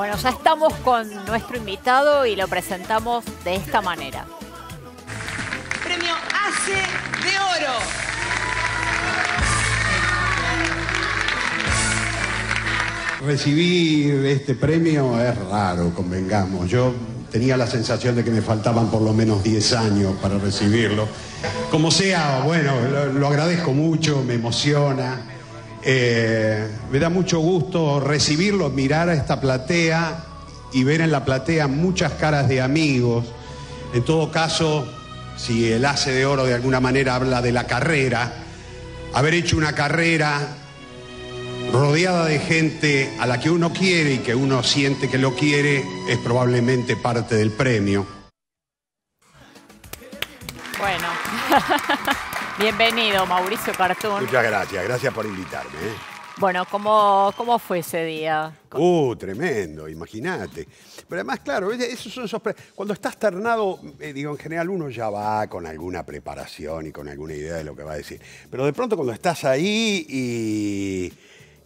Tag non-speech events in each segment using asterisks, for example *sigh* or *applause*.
Bueno, ya estamos con nuestro invitado y lo presentamos de esta manera. Premio ACE de Oro. Recibir este premio es raro, convengamos. Yo tenía la sensación de que me faltaban por lo menos 10 años para recibirlo. Como sea, bueno, lo agradezco mucho, me emociona eh, me da mucho gusto recibirlo, mirar a esta platea y ver en la platea muchas caras de amigos. En todo caso, si el Ace de Oro de alguna manera habla de la carrera, haber hecho una carrera rodeada de gente a la que uno quiere y que uno siente que lo quiere es probablemente parte del premio. Bueno. *laughs* Bienvenido, Mauricio Cartún. Muchas gracias, gracias por invitarme. ¿eh? Bueno, ¿cómo, ¿cómo fue ese día? Uh, tremendo, imagínate. Pero además, claro, esos son cuando estás ternado, eh, digo, en general uno ya va con alguna preparación y con alguna idea de lo que va a decir. Pero de pronto cuando estás ahí y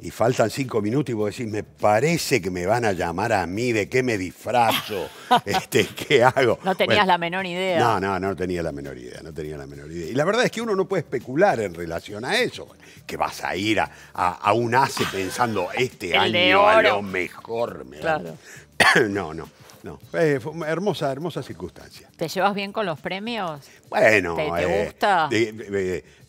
y faltan cinco minutos y vos decís, me parece que me van a llamar a mí, de qué me disfrazo, *laughs* este, qué hago. No tenías la menor idea. No, no, no tenía la menor idea, no tenía la menor idea. Y la verdad es que uno no puede especular en relación a eso, que vas a ir a, a, un ACE pensando, este *laughs* año a lo mejor me claro. *coughs* No, no. No, fue hermosa, hermosa circunstancia. ¿Te llevas bien con los premios? Bueno, ¿te, eh, gusta?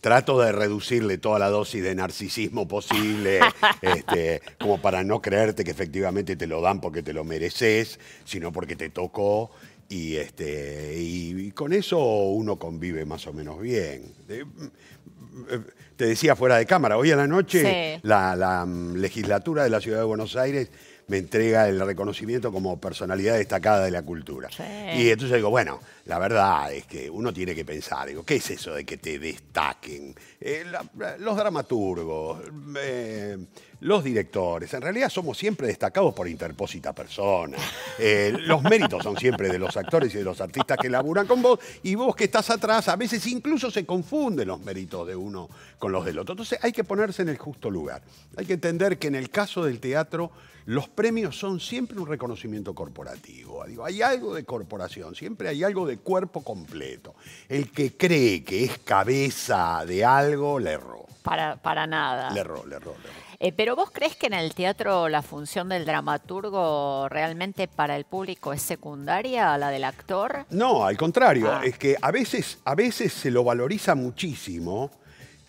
trato de reducirle toda la dosis de narcisismo posible, *laughs* este, como para no creerte que efectivamente te lo dan porque te lo mereces, sino porque te tocó. Y, este, y con eso uno convive más o menos bien. Eh, te decía fuera de cámara, hoy en la noche la, mm, legislatura de la Ciudad de Buenos Aires me entrega el reconocimiento como personalidad destacada de la cultura. Y entonces digo, bueno, la verdad es que uno tiene que pensar, digo, ¿qué es eso de que te destaquen? Eh, los dramaturgos, eh, los directores. En realidad somos siempre destacados por interpósita persona. Eh, los méritos son siempre de los actores y de los artistas que laburan con vos y vos que estás atrás, a veces incluso se confunden los méritos de uno con los del otro. Entonces hay que ponerse en el justo lugar. Hay que entender que en el caso del teatro los premios son siempre un reconocimiento corporativo. hay algo de corporación, siempre hay algo de cuerpo completo. El que cree que es cabeza de algo, le erró. Para, para nada. Le erró, le erró, le erró. Eh, pero vos crees que en el teatro la función del dramaturgo realmente para el público es secundaria a la del actor? No, al contrario, ah. es que a veces, a veces se lo valoriza muchísimo.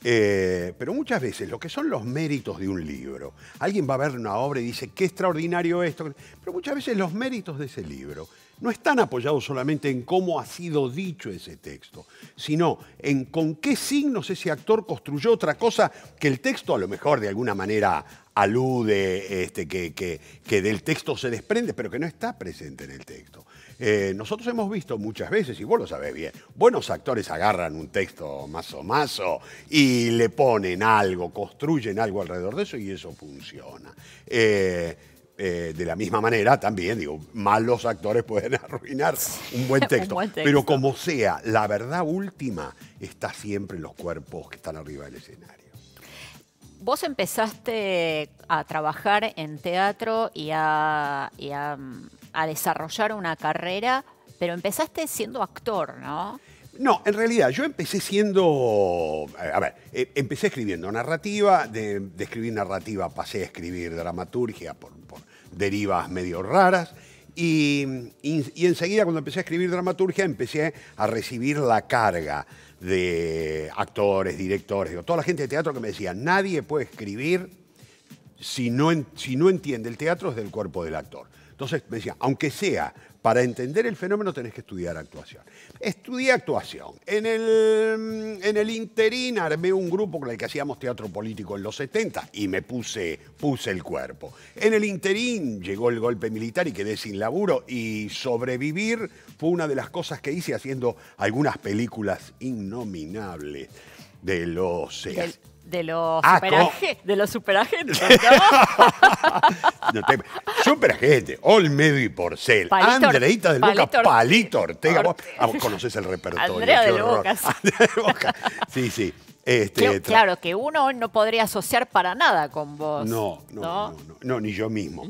Eh, pero muchas veces lo que son los méritos de un libro, alguien va a ver una obra y dice, qué extraordinario esto, pero muchas veces los méritos de ese libro no están apoyados solamente en cómo ha sido dicho ese texto, sino en con qué signos ese actor construyó otra cosa que el texto a lo mejor de alguna manera alude, este, que, del texto se desprende, pero que no está presente en el texto. Eh, nosotros hemos visto muchas veces, y vos lo sabés bien, buenos actores agarran un texto mazo mazo y le ponen algo, construyen algo alrededor de eso y eso funciona. Eh, eh, de la misma manera también, digo, malos actores pueden *laughs* arruinar un buen, *laughs* texto, Pero como sea, la verdad última está siempre en los cuerpos que están arriba del escenario. Vos empezaste a trabajar en teatro y a, desarrollar una carrera, pero empezaste siendo actor, ¿no? No, en realidad yo empecé siendo, eh, a ver, eh, empecé escribiendo narrativa, de, escribir narrativa pasé a escribir dramaturgia derivas medio raras. Y, enseguida cuando empecé a escribir dramaturgia empecé a recibir la carga de actores, directores, toda la gente de teatro que me decía, nadie puede escribir si no, si no entiende, el teatro es del cuerpo del actor. Entonces me decía, aunque sea para entender el fenómeno tenés que estudiar actuación. Estudié actuación. En el, mm, en el interín armé un grupo con el que hacíamos teatro político en los 70 y me puse, puse el cuerpo. En el interín llegó el golpe militar y quedé sin laburo y sobrevivir fue una de las cosas que hice haciendo algunas películas innominables de los... De los, ah, de los superagentes, ¿no? *laughs* no superagente, Olmedo y Porcel, Andreita de Lucas, Palito, Ortega. Ah, vos, conocés el repertorio. Andrea de Lucas. sí, sí. Este, claro, que uno no podría asociar para nada con vos. No, no, ni yo este, mismo.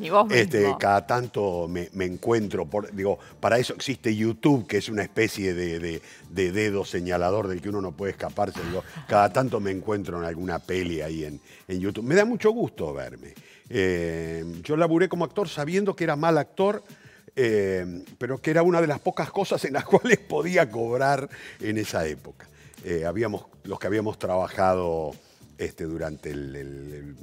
Cada tanto me, encuentro, digo, para eso existe YouTube, que es una especie de, dedo señalador del que uno no puede escaparse. cada tanto me encuentro en alguna peli ahí en, YouTube. Me da mucho gusto verme. Eh, yo laburé como actor sabiendo que era mal actor. Eh, pero que era una de las pocas cosas en las *laughs* cuales podía cobrar en esa época. Eh, habíamos, los que habíamos trabajado este, durante, el,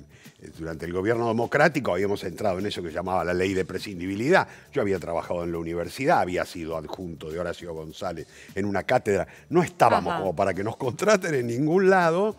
durante el gobierno democrático, habíamos entrado en eso que llamaba la ley de prescindibilidad. Yo había trabajado en la universidad, había sido adjunto de Horacio González en una cátedra. No estábamos como para que nos contraten en ningún lado.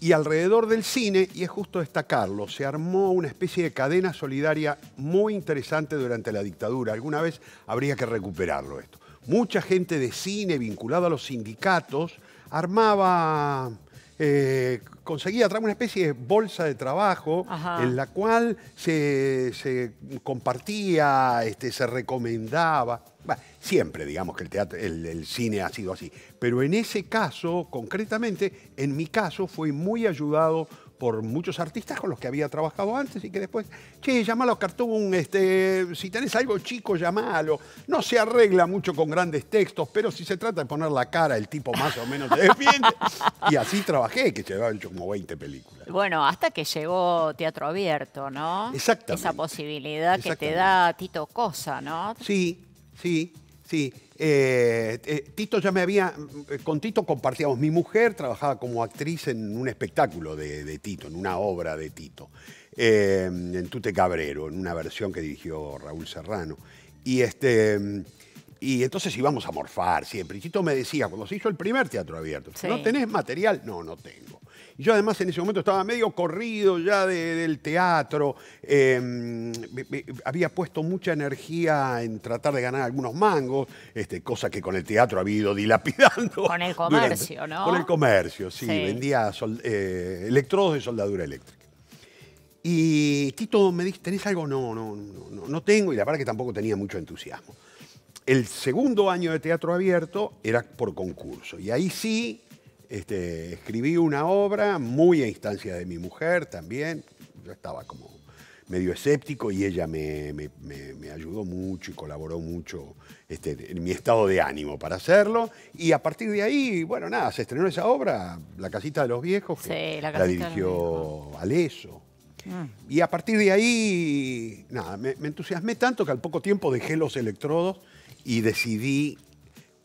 Y alrededor del cine, y es justo destacarlo, se armó una especie de cadena solidaria muy interesante durante la dictadura. Alguna vez habría que recuperarlo esto. Mucha gente de cine vinculada a los sindicatos armaba, eh, conseguía conseguía una especie de bolsa de trabajo en la cual se, compartía, este, se recomendaba. siempre digamos que el, teatro, el, cine ha sido así, pero en ese caso, concretamente, en mi caso, fue muy ayudado por muchos artistas con los que había trabajado antes y que después, che, llamalo Cartoon, este, si tenés algo chico, llamalo. No se arregla mucho con grandes textos, pero si se trata de poner la cara, el tipo más o menos se defiende. y así trabajé, que llevaba como 20 películas. Bueno, hasta que llegó Teatro Abierto, ¿no? Exactamente. Esa posibilidad que te da Tito Cosa, ¿no? Sí, sí. Sí, eh, eh, Tito ya me había, eh, con Tito compartíamos, mi mujer trabajaba como actriz en un espectáculo de, Tito, en una obra de Tito, en Tute Cabrero, en una versión que dirigió Raúl Serrano. Y, este, y entonces íbamos a morfar siempre. Tito me decía, cuando se hizo el primer teatro abierto, ¿no tenés material? No, no tengo yo además en ese momento estaba medio corrido ya del teatro, em, había puesto mucha energía en tratar de ganar algunos mangos, este, cosa que con el teatro había ido dilapidando. Con el comercio, ¿no? Con el comercio, sí, vendía eh, electrodos de soldadura eléctrica. Y Tito me dice, ¿tenés algo? No, no, no, no tengo, y la verdad que tampoco tenía mucho entusiasmo. El segundo año de teatro abierto era por concurso, y ahí sí este, escribí una obra muy a instancia de mi mujer también. Yo estaba como medio escéptico y ella me, ayudó mucho y colaboró mucho este, en mi estado de ánimo para hacerlo. Y a partir de ahí, bueno, nada, se estrenó esa obra, La Casita de los Viejos, la, dirigió Aleso. Mm. Y a partir de ahí, nada, me entusiasmé tanto que al poco tiempo dejé los electrodos y decidí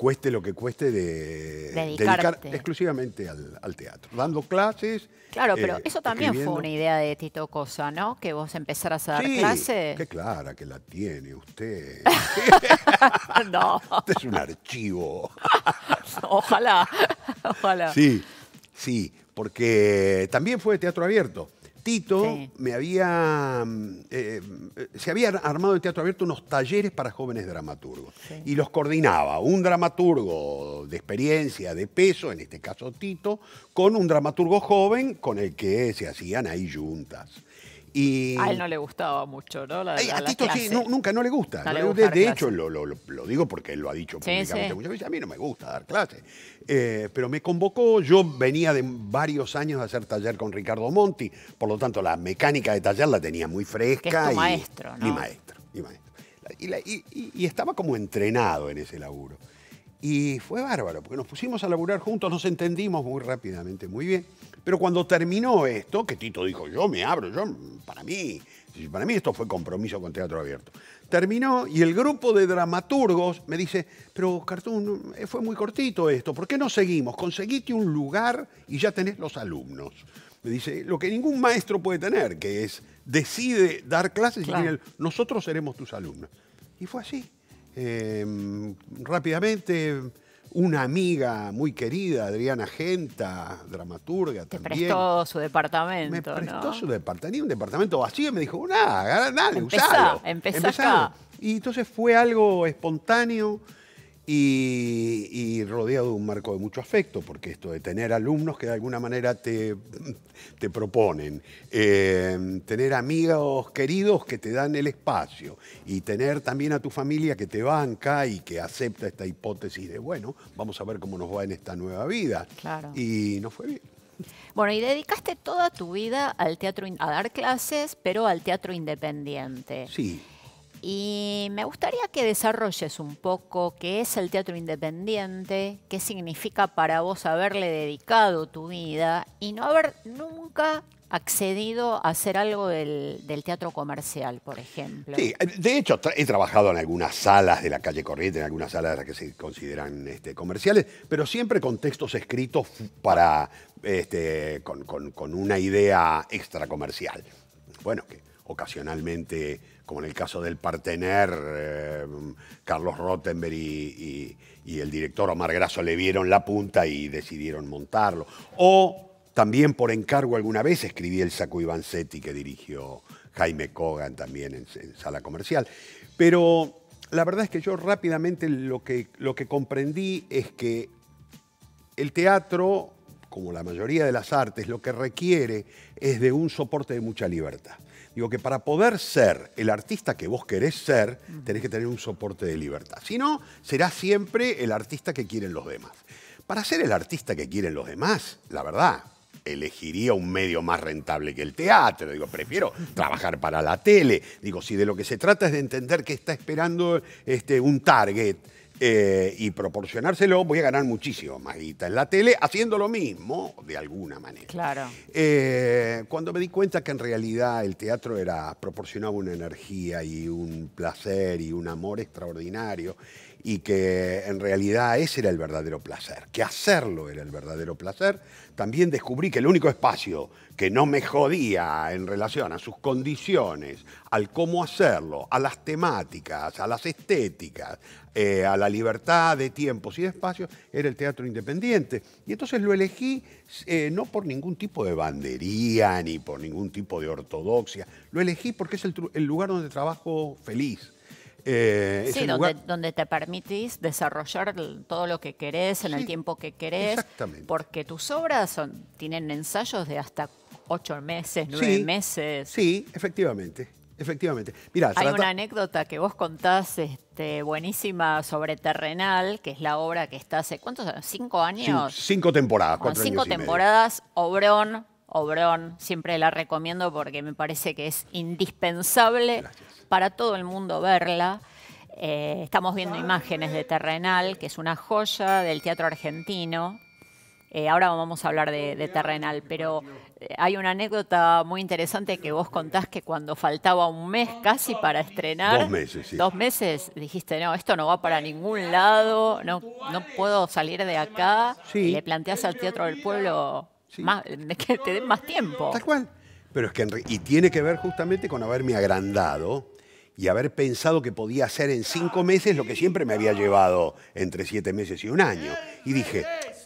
cueste lo que cueste, de dedicar exclusivamente al, teatro, dando clases. Claro, pero eh, eso también fue una idea de Tito Cosa, ¿no? Que vos empezaras a dar sí, clases. Qué clara que la tiene usted. *laughs* no. Este es un archivo. *laughs* ojalá, ojalá. Sí, sí, porque también fue teatro abierto. Tito me había. Mm, eh, eh, se había armado en Teatro Abierto unos talleres para jóvenes dramaturgos. Y los coordinaba un dramaturgo de experiencia, de peso, en este caso Tito, con un dramaturgo joven con el que se hacían ahí juntas. A él no le gustaba mucho, ¿no? La, la, a Tito sí, nunca no le gusta. de hecho, lo, digo porque él lo ha dicho públicamente muchas veces, a mí no me gusta dar clases. Eh, pero me convocó, yo venía de varios años de hacer taller con Ricardo Monti, por lo tanto la mecánica de taller la tenía muy fresca. Que maestro, ¿no? Mi maestro, mi maestro. Y, y estaba como entrenado en ese laburo. Y fue bárbaro, porque nos pusimos a laburar juntos, nos entendimos muy rápidamente, muy bien. Pero cuando terminó esto, que Tito dijo, yo me abro, yo para mí, para mí esto fue compromiso con Teatro Abierto. Terminó y el grupo de dramaturgos me dice, pero Cartoon, eh, fue muy cortito esto, ¿por qué no seguimos? Conseguiste un lugar y ya tenés los alumnos. Me dice, lo que ningún maestro puede tener, que es, decide dar clases y nosotros seremos tus alumnos. Y fue así. Em, rápidamente una amiga muy querida, Adriana Genta, dramaturga Te también. prestó su departamento, Me prestó su departamento, tenía un departamento vacío y me dijo, nada, dale, empezá, usalo. empezó empezá acá. Y entonces fue algo espontáneo, y, rodeado de un marco de mucho afecto, porque esto de tener alumnos que de alguna manera te, proponen, em, tener amigos queridos que te dan el espacio y tener también a tu familia que te banca y que acepta esta hipótesis de, bueno, vamos a ver cómo nos va en esta nueva vida. Claro. Y no fue bien. Bueno, y dedicaste toda tu vida al teatro, a dar clases, pero al teatro independiente. Sí. Y me gustaría que desarrolles un poco qué es el teatro independiente, qué significa para vos haberle dedicado tu vida y no haber nunca accedido a hacer algo del, teatro comercial, por ejemplo. Sí, de hecho he trabajado en algunas salas de la calle Corriente, en algunas salas que se consideran este, comerciales, pero siempre con textos escritos para, este, con, una idea extra comercial. Bueno, que ocasionalmente como en el caso del Partener, eh, Carlos Rottenberg y, el director Omar Grasso le vieron la punta y decidieron montarlo. O también por encargo alguna vez escribí El Saco Ivanzetti que dirigió Jaime Cogan también en, sala comercial. Pero la verdad es que yo rápidamente lo que comprendí es que el teatro, como la mayoría de las artes, lo que requiere es de un soporte de mucha libertad. Digo que para poder ser el artista que vos querés ser, tenés que tener un soporte de libertad. Si no, serás siempre el artista que quieren los demás. Para ser el artista que quieren los demás, la verdad, elegiría un medio más rentable que el teatro. Digo, prefiero trabajar para la tele. Digo, si de lo que se trata es de entender qué está esperando este, un target, eh, y proporcionárselo, voy a ganar muchísimo más guita en la tele haciendo lo mismo de alguna manera. Claro. Eh, cuando me di cuenta que en realidad el teatro era proporcionaba una energía y un placer y un amor extraordinario y que en realidad ese era el verdadero placer, que hacerlo era el verdadero placer. También descubrí que el único espacio que no me jodía en relación a sus condiciones, al cómo hacerlo, a las temáticas, a las estéticas, eh, a la libertad de tiempos y de espacios, era el teatro independiente. Y entonces lo elegí eh, no por ningún tipo de bandería ni por ningún tipo de ortodoxia, lo elegí porque es el lugar donde trabajo feliz eh, sí, donde, te permitís desarrollar todo lo que querés en el tiempo que querés. Exactamente. Porque tus obras son, tienen ensayos de hasta ocho meses, nueve meses. Sí, efectivamente. Efectivamente. Hay una anécdota que vos contás este, buenísima sobre Terrenal, que es la obra que está hace, ¿cuántos años? ¿Cinco años? cinco temporadas. con cinco temporadas, Obrón, Obrón, siempre la recomiendo porque me parece que es indispensable para todo el mundo verla. Eh, estamos viendo imágenes de Terrenal, que es una joya del teatro argentino. Eh, ahora vamos a hablar de, Terrenal, pero eh, hay una anécdota muy interesante que vos contás que cuando faltaba un mes casi para estrenar, dos meses, dijiste, no, esto no va para ningún lado, no, no puedo salir de acá. Y le planteás al Teatro del Pueblo eh, que te den más tiempo. Tal cual. Pero es que, y tiene que ver justamente con haberme agrandado y haber pensado que podía hacer en cinco meses lo que siempre me había llevado entre siete meses y un año. Y dije,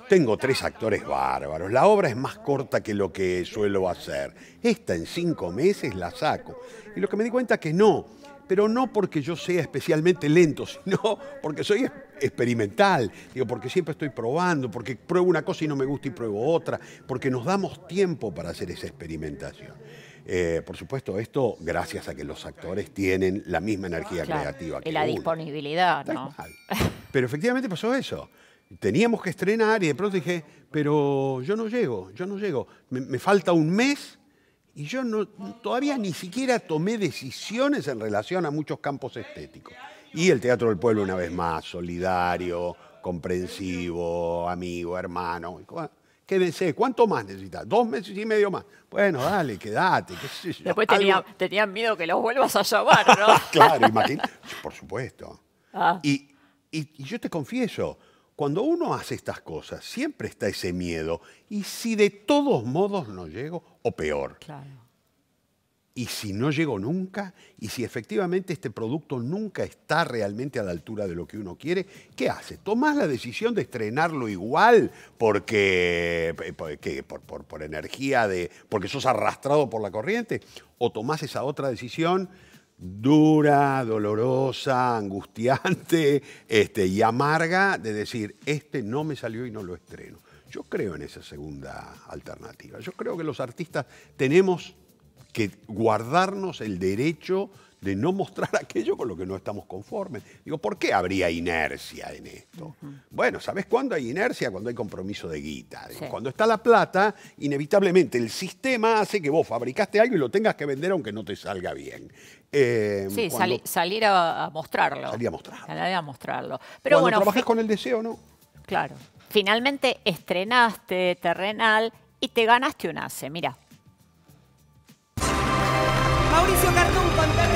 tengo tres actores bárbaros, la obra es más corta que lo que suelo hacer. Esta en cinco meses la saco. Y lo que me di cuenta es que no, pero no porque yo sea especialmente lento, sino porque soy experimental, digo, porque siempre estoy probando, porque pruebo una cosa y no me gusta y pruebo otra, porque nos damos tiempo para hacer esa experimentación. Eh, por supuesto, esto gracias a que los actores tienen la misma energía creativa. Que y la disponibilidad, ¿no? Pero efectivamente pasó eso. Teníamos que estrenar y de pronto dije, pero yo no llego, yo no llego. me falta un mes y yo no, todavía ni siquiera tomé decisiones en relación a muchos campos estéticos. Y el Teatro del Pueblo, una vez más, solidario, comprensivo, amigo, hermano. Quédense, ¿cuánto más necesitas? Dos meses y medio más. Bueno, dale, quédate. Después tenían miedo que los vuelvas a llamar, ¿no? *laughs* claro, imagínate. Por supuesto. Ah. y, y yo te confieso, cuando uno hace estas cosas, siempre está ese miedo. ¿Y si de todos modos no llego? O peor. Claro. ¿Y si no llego nunca? ¿Y si efectivamente este producto nunca está realmente a la altura de lo que uno quiere? ¿Qué hace? ¿Tomas la decisión de estrenarlo igual porque eh, Por, energía de. porque sos arrastrado por la corriente? ¿O tomás esa otra decisión dura, dolorosa, angustiante *laughs* este, y amarga de decir, este no me salió y no lo estreno. Yo creo en esa segunda alternativa. Yo creo que los artistas tenemos que guardarnos el derecho de no mostrar *laughs* aquello con lo que no estamos conformes. Digo, ¿por qué habría inercia en esto? Bueno, ¿sabes cuándo hay inercia? Cuando hay compromiso de guita. Cuando está la plata, inevitablemente el sistema hace que vos fabricaste algo y lo tengas que vender aunque no te salga bien. Em, sí, salir a, mostrarlo. Salir a mostrarlo. Salir a mostrarlo. Pero bueno, con el deseo, ¿no? Claro. Finalmente estrenaste Terrenal y te ganaste un ACE, mira. Mauricio Cartún, Pantano.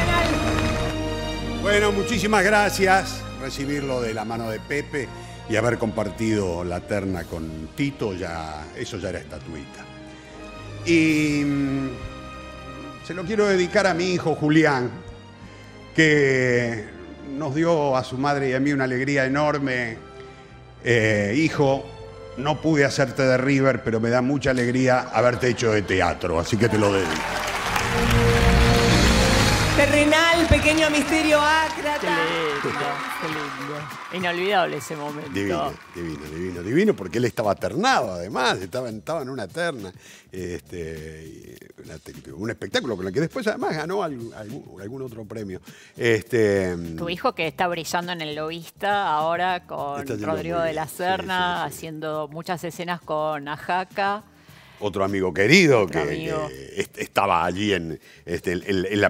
Bueno, muchísimas gracias. Recibirlo de la mano de Pepe y haber compartido la terna con Tito, ya, eso ya era estatuita. Y mm, se lo quiero dedicar a mi hijo Julián, que nos dio a su madre y a mí una alegría enorme. Eh, hijo, no pude hacerte de River, pero me da mucha alegría haberte hecho de teatro, así que te lo dedico. pequeño misterio ácrata. Qué lindo, qué lindo. Inolvidable ese momento. Divino, divino, divino, divino, porque él estaba ternado además, estaba, en una terna. Este, un espectáculo con el que después además ganó algún, otro premio. Este, tu hijo que está brillando en el lobista ahora con Rodrigo de la Serna, haciendo muchas escenas con Ajaca otro amigo querido que, estaba allí en, este,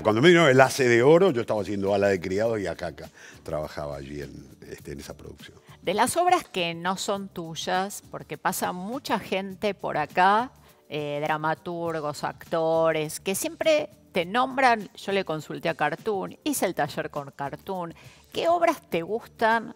cuando me dieron el Ace de Oro, yo estaba haciendo ala de criado y acá, acá trabajaba allí este, en, esa producción. De las obras que no son tuyas, porque pasa mucha gente por acá, eh, dramaturgos, actores, que siempre te nombran, yo le consulté a Cartoon, hice el taller con Cartoon, ¿qué obras te gustan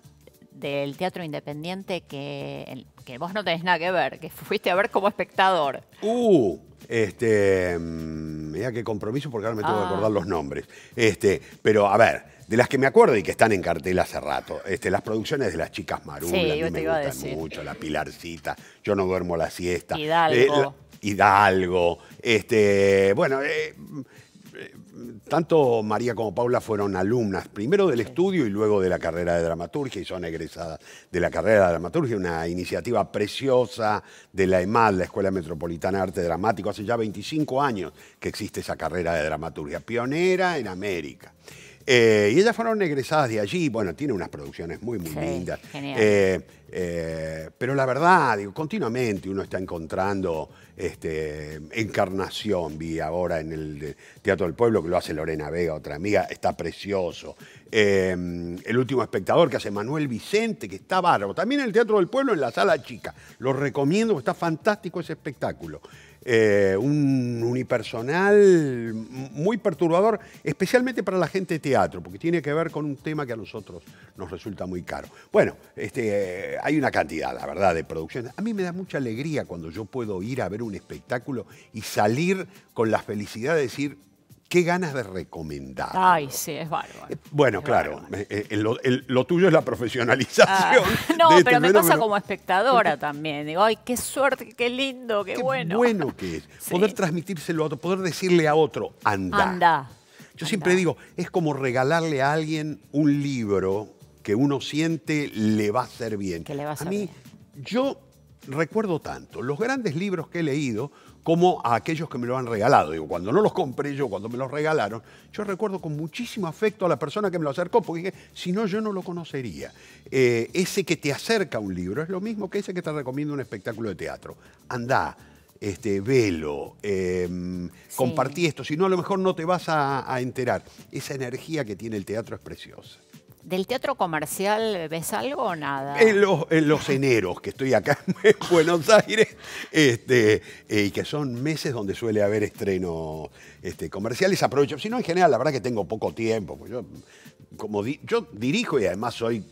del teatro independiente que, que vos no tenés nada que ver, que fuiste a ver como espectador. Uh, este. Mm, Mira qué compromiso, porque ahora me tengo que acordar ah. los nombres. Este, pero a ver, de las que me acuerdo y que están en cartel hace rato, este, las producciones de las chicas Marula, sí, me gustan mucho, la Pilarcita, yo no duermo la siesta. Eh, Hidalgo. Hidalgo. Este, bueno, eh, tanto María como Paula fueron alumnas, primero del estudio y luego de la carrera de dramaturgia, y son egresadas de la carrera de dramaturgia, una iniciativa preciosa de la EMAD, la Escuela Metropolitana de Arte Dramático, hace ya 25 años que existe esa carrera de dramaturgia, pionera en América. Eh, y ellas fueron egresadas de allí. Bueno, tiene unas producciones muy, muy lindas. Eh, eh, pero la verdad, digo, continuamente uno está encontrando este, encarnación. Vi ahora en el Teatro del Pueblo que lo hace Lorena Vega, otra amiga, está precioso. el último espectador que hace Manuel Vicente, que está bárbaro. También en el Teatro del Pueblo, en la Sala Chica. Lo recomiendo, está fantástico ese espectáculo. Eh, un unipersonal muy perturbador, especialmente para la gente de teatro, porque tiene que ver con un tema que a nosotros nos resulta muy caro. Bueno, este, eh, hay una cantidad, la verdad, de producciones. A mí me da mucha alegría cuando yo puedo ir a ver un espectáculo y salir con la felicidad de decir, qué ganas de recomendar. Ay, sí, es bárbaro. Eh, bueno, claro, eh, eh, lo tuyo es la profesionalización. Ah, *laughs* no, pero me pasa como espectadora *laughs* también. Digo, ay, qué suerte, qué lindo, qué, bueno. qué bueno. que es. *laughs* Poder transmitírselo a otro, poder decirle a otro, anda. Yo siempre digo, es como regalarle a alguien un libro que uno siente le va a hacer bien. Que le va a, mí, yo recuerdo tanto, los grandes libros que he leído como a aquellos que me lo han regalado. Digo, cuando no los compré yo, cuando me los regalaron, yo recuerdo con muchísimo afecto a la persona que me lo acercó, porque dije, si no, yo no lo conocería. Eh, ese que te acerca un libro es lo mismo que ese que te recomienda un espectáculo de teatro. Andá, este, velo, em, compartí esto, si no, a lo mejor no te vas a enterar. Esa energía que tiene el teatro es preciosa. ¿Del teatro comercial ves algo o nada? En los, eneros, que estoy acá *laughs* en Buenos Aires, este, eh, y que son meses donde suele haber estrenos este, comerciales, aprovecho. Si no, en general, la verdad que tengo poco tiempo. Pues yo, como yo dirijo y además soy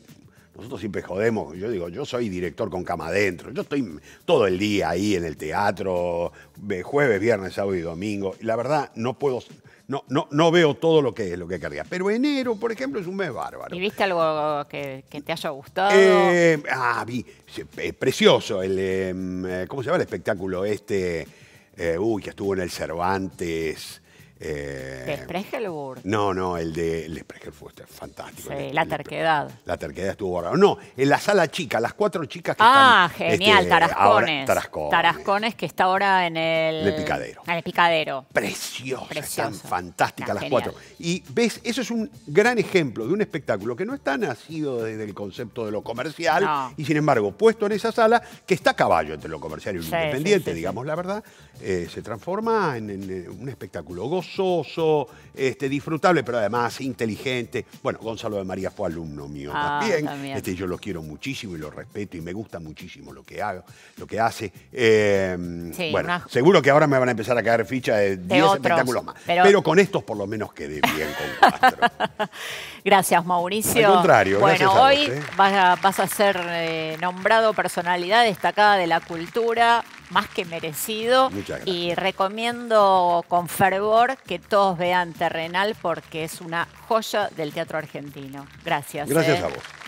nosotros siempre jodemos, yo digo, yo soy director con cama adentro, yo estoy todo el día ahí en el teatro, jueves, viernes, sábado y domingo, y la verdad no puedo, no, no, no veo todo lo que lo que querría. Pero enero, por ejemplo, es un mes bárbaro. ¿Y viste algo que, te haya gustado? Eh, ah, vi, eh, precioso, el, em, eh, ¿cómo se llama el espectáculo este? uy, que estuvo en el Cervantes. Eh, no, no, el de Sprengelburg, este, fantástico. la terquedad. La terquedad estuvo ahora. No, en la sala chica, las cuatro chicas que ah, Ah, genial, este, Tarascones. Tarascones. Tarascones que está ahora en el. el picadero. En el picadero. Preciosa, Precioso. están fantásticas ah, las cuatro. Y ves, eso es un gran ejemplo de un espectáculo que no está nacido desde el concepto de lo comercial y sin embargo, puesto en esa sala, que está a caballo entre lo comercial y lo independiente, digamos la verdad, eh, se transforma en, en eh, un espectáculo gozo gozoso, este, disfrutable, pero además inteligente. Bueno, Gonzalo de María fue alumno mío ah, también. Este, yo lo quiero muchísimo y lo respeto y me gusta muchísimo lo que hago, lo que hace. Em, bueno, seguro que ahora me van a empezar a caer fichas de 10 espectáculos más. Pero... con estos por lo menos quedé bien con cuatro. *laughs* gracias, Mauricio. Al contrario, bueno, gracias hoy ¿eh? vas, a, ser eh, nombrado personalidad destacada de la cultura más que merecido. Y recomiendo con fervor que todos vean Terrenal porque es una joya del teatro argentino. Gracias. Gracias eh. a vos.